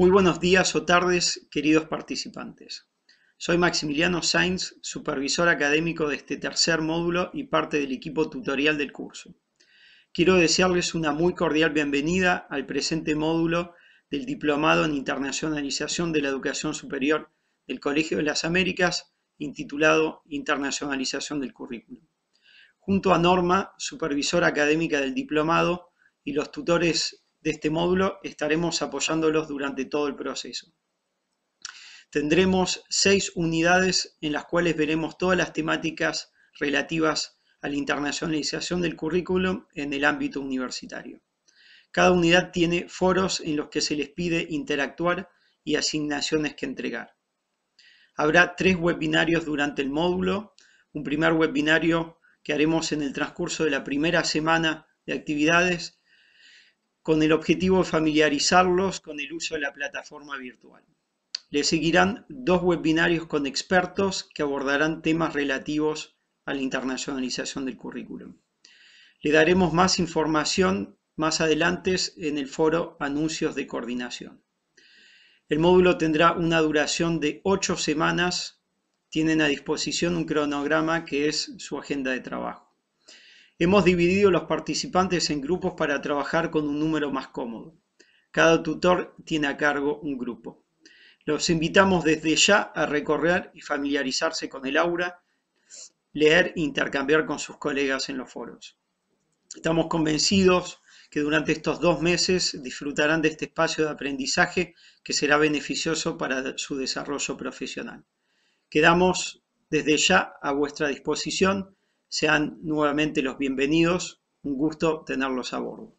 Muy buenos días o tardes, queridos participantes. Soy Maximiliano Sainz, supervisor académico de este tercer módulo y parte del equipo tutorial del curso. Quiero desearles una muy cordial bienvenida al presente módulo del Diplomado en Internacionalización de la Educación Superior del Colegio de las Américas, intitulado Internacionalización del Currículo, Junto a Norma, supervisora académica del diplomado, y los tutores de este módulo estaremos apoyándolos durante todo el proceso. Tendremos seis unidades en las cuales veremos todas las temáticas relativas a la internacionalización del currículum en el ámbito universitario. Cada unidad tiene foros en los que se les pide interactuar y asignaciones que entregar. Habrá tres webinarios durante el módulo. Un primer webinario que haremos en el transcurso de la primera semana de actividades con el objetivo de familiarizarlos con el uso de la plataforma virtual. Le seguirán dos webinarios con expertos que abordarán temas relativos a la internacionalización del currículum. Le daremos más información más adelante en el foro Anuncios de Coordinación. El módulo tendrá una duración de ocho semanas. Tienen a disposición un cronograma que es su agenda de trabajo. Hemos dividido los participantes en grupos para trabajar con un número más cómodo. Cada tutor tiene a cargo un grupo. Los invitamos desde ya a recorrer y familiarizarse con el aura, leer e intercambiar con sus colegas en los foros. Estamos convencidos que durante estos dos meses disfrutarán de este espacio de aprendizaje que será beneficioso para su desarrollo profesional. Quedamos desde ya a vuestra disposición sean nuevamente los bienvenidos. Un gusto tenerlos a bordo.